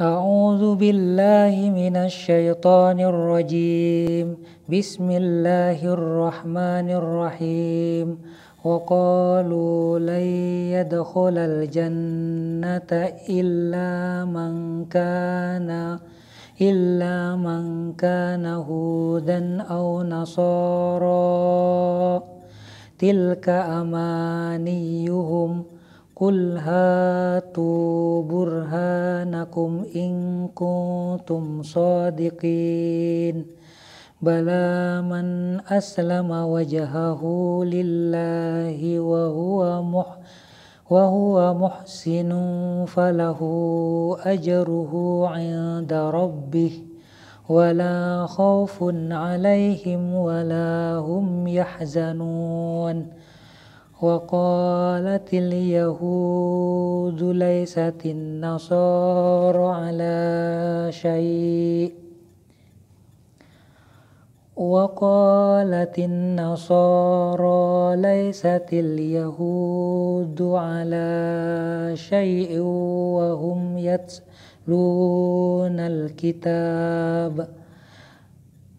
أعوذ بالله من الشيطان الرجيم بسم الله الرحمن الرحيم وقالوا لن يدخل الجنة إلا من كان إلا من كان هودا أو نصارا تلك أمانيهم قل هاتوا برهانكم إن كنتم صادقين بلى من أسلم وجهه لله وهو مح وهو محسن فله أجره عند ربه ولا خوف عليهم ولا هم يحزنون وقالت اليهود ليست النصارى على شيء وقالت النصارى ليست اليهود على شيء وهم يتلون الكتاب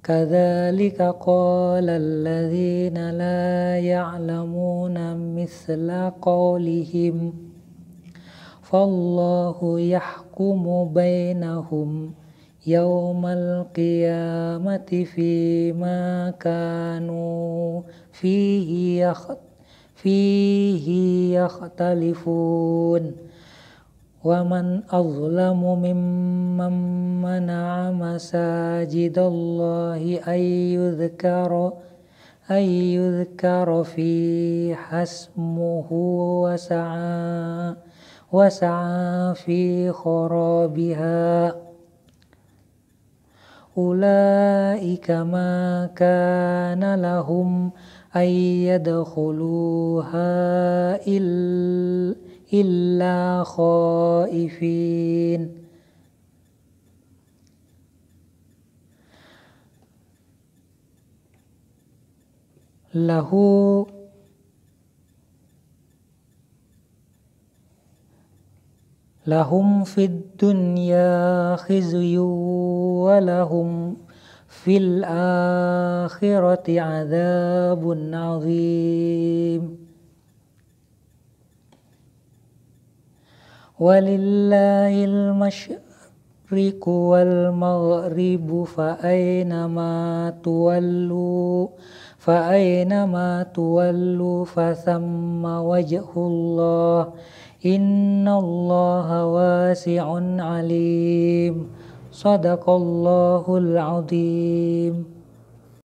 كذلك قال الذين لا يعلمون مثل قولهم فالله يحكم بينهم يوم القيامة فيما كانوا فيه يختلفون ومن أظلم ممن منع مساجد الله أن يذكر أن يذكر فيها اسمه وسعى وسعى في خرابها أولئك ما كان لهم أن يدخلوها إلا إلا خائفين له لهم في الدنيا خزي ولهم في الآخرة عذاب عظيم ولله المشرق والمغرب فأينما تولوا فأينما تولوا فثم وجه الله إن الله واسع عليم صدق الله العظيم